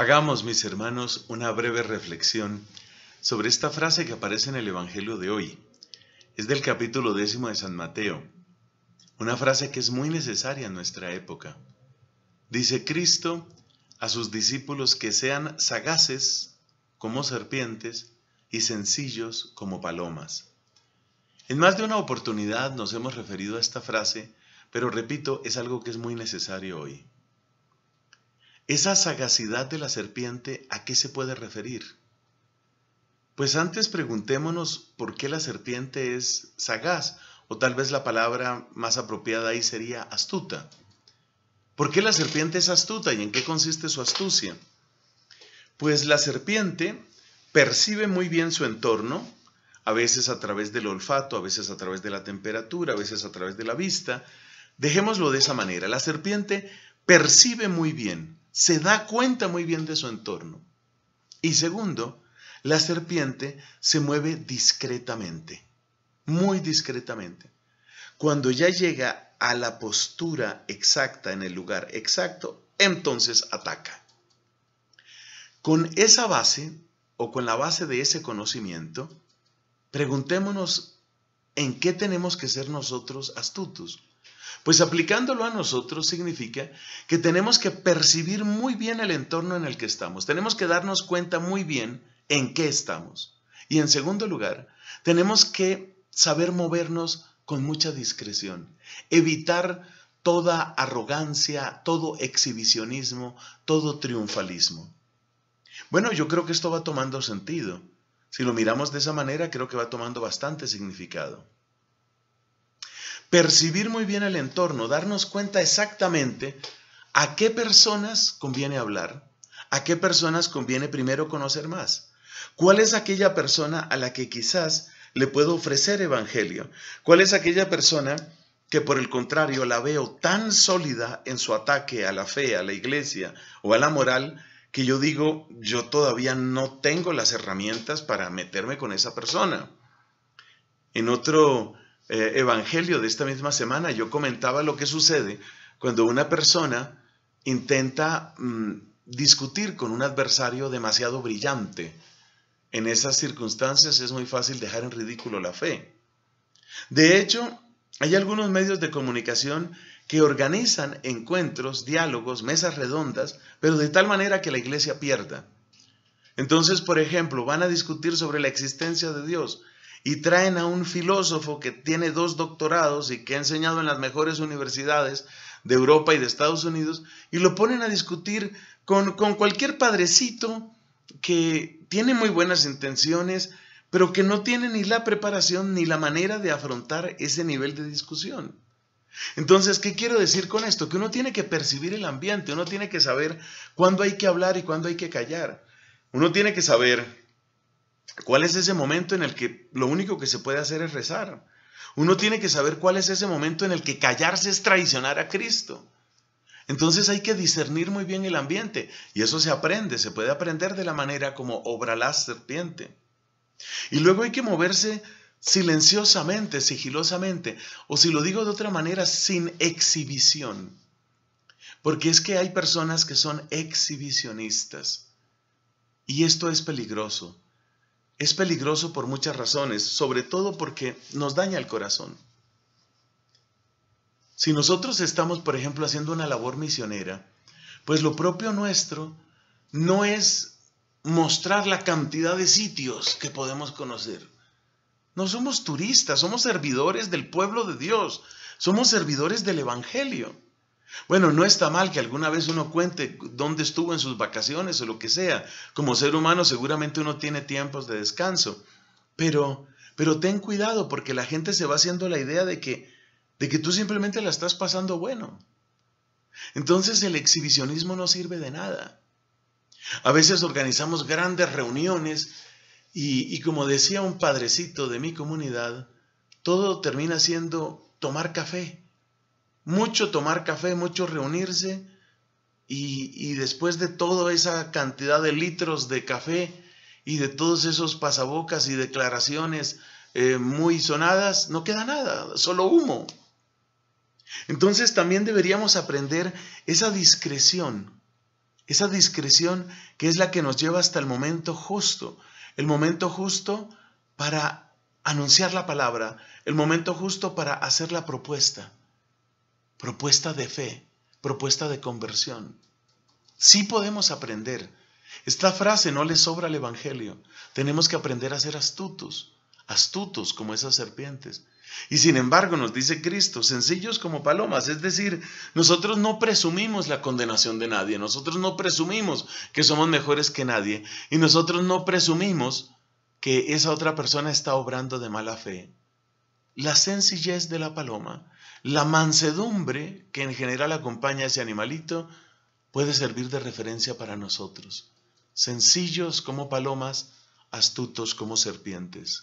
Hagamos, mis hermanos, una breve reflexión sobre esta frase que aparece en el Evangelio de hoy. Es del capítulo décimo de San Mateo, una frase que es muy necesaria en nuestra época. Dice Cristo a sus discípulos que sean sagaces como serpientes y sencillos como palomas. En más de una oportunidad nos hemos referido a esta frase, pero repito, es algo que es muy necesario hoy. Esa sagacidad de la serpiente, ¿a qué se puede referir? Pues antes preguntémonos por qué la serpiente es sagaz, o tal vez la palabra más apropiada ahí sería astuta. ¿Por qué la serpiente es astuta y en qué consiste su astucia? Pues la serpiente percibe muy bien su entorno, a veces a través del olfato, a veces a través de la temperatura, a veces a través de la vista. Dejémoslo de esa manera. La serpiente percibe muy bien se da cuenta muy bien de su entorno. Y segundo, la serpiente se mueve discretamente, muy discretamente. Cuando ya llega a la postura exacta en el lugar exacto, entonces ataca. Con esa base o con la base de ese conocimiento, preguntémonos en qué tenemos que ser nosotros astutos pues aplicándolo a nosotros significa que tenemos que percibir muy bien el entorno en el que estamos, tenemos que darnos cuenta muy bien en qué estamos. Y en segundo lugar, tenemos que saber movernos con mucha discreción, evitar toda arrogancia, todo exhibicionismo, todo triunfalismo. Bueno, yo creo que esto va tomando sentido. Si lo miramos de esa manera, creo que va tomando bastante significado percibir muy bien el entorno, darnos cuenta exactamente a qué personas conviene hablar, a qué personas conviene primero conocer más, cuál es aquella persona a la que quizás le puedo ofrecer evangelio, cuál es aquella persona que por el contrario la veo tan sólida en su ataque a la fe, a la iglesia o a la moral, que yo digo, yo todavía no tengo las herramientas para meterme con esa persona. En otro eh, evangelio de esta misma semana yo comentaba lo que sucede cuando una persona intenta mm, discutir con un adversario demasiado brillante. En esas circunstancias es muy fácil dejar en ridículo la fe. De hecho, hay algunos medios de comunicación que organizan encuentros, diálogos, mesas redondas, pero de tal manera que la iglesia pierda. Entonces, por ejemplo, van a discutir sobre la existencia de Dios, y traen a un filósofo que tiene dos doctorados y que ha enseñado en las mejores universidades de Europa y de Estados Unidos y lo ponen a discutir con, cualquier padrecito que tiene muy buenas intenciones, pero que no tiene ni la preparación ni la manera de afrontar ese nivel de discusión. Entonces, ¿qué quiero decir con esto? Que uno tiene que percibir el ambiente, uno tiene que saber cuándo hay que hablar y cuándo hay que callar. Uno tiene que saber ¿Cuál es ese momento en el que lo único que se puede hacer es rezar? Uno tiene que saber cuál es ese momento en el que callarse es traicionar a Cristo. Entonces hay que discernir muy bien el ambiente y eso se aprende, se puede aprender de la manera como obra la serpiente. Y luego hay que moverse silenciosamente, sigilosamente, o si lo digo de otra manera, sin exhibición. Porque es que hay personas que son exhibicionistas y esto es peligroso es peligroso por muchas razones, sobre todo porque nos daña el corazón. Si nosotros estamos, por ejemplo, haciendo una labor misionera, pues lo propio nuestro no es mostrar la cantidad de sitios que podemos conocer. No somos turistas, somos servidores del pueblo de Dios, somos servidores del Evangelio. Bueno, no está mal que alguna vez uno cuente dónde estuvo en sus vacaciones o lo que sea. Como ser humano seguramente uno tiene tiempos de descanso. Pero, pero ten cuidado porque la gente se va haciendo la idea de que, de que tú simplemente la estás pasando bueno. Entonces el exhibicionismo no sirve de nada. A veces organizamos grandes reuniones y, y como decía un padrecito de mi comunidad, todo termina siendo tomar café mucho tomar café, mucho reunirse y, después de toda esa cantidad de litros de café y de todos esos pasabocas y declaraciones eh, muy sonadas, no queda nada, solo humo. Entonces también deberíamos aprender esa discreción, esa discreción que es la que nos lleva hasta el momento justo, el momento justo para anunciar la palabra, el momento justo para hacer la propuesta propuesta de fe, propuesta de conversión. Sí podemos aprender. Esta frase no le sobra al Evangelio. Tenemos que aprender a ser astutos, astutos como esas serpientes. Y sin embargo, nos dice Cristo, sencillos como palomas, es decir, nosotros no presumimos la condenación de nadie, nosotros no presumimos que somos mejores que nadie, y nosotros no presumimos que esa otra persona está obrando de mala fe. La sencillez de la paloma la mansedumbre que en general acompaña a ese animalito puede servir de referencia para nosotros, sencillos como palomas, astutos como serpientes.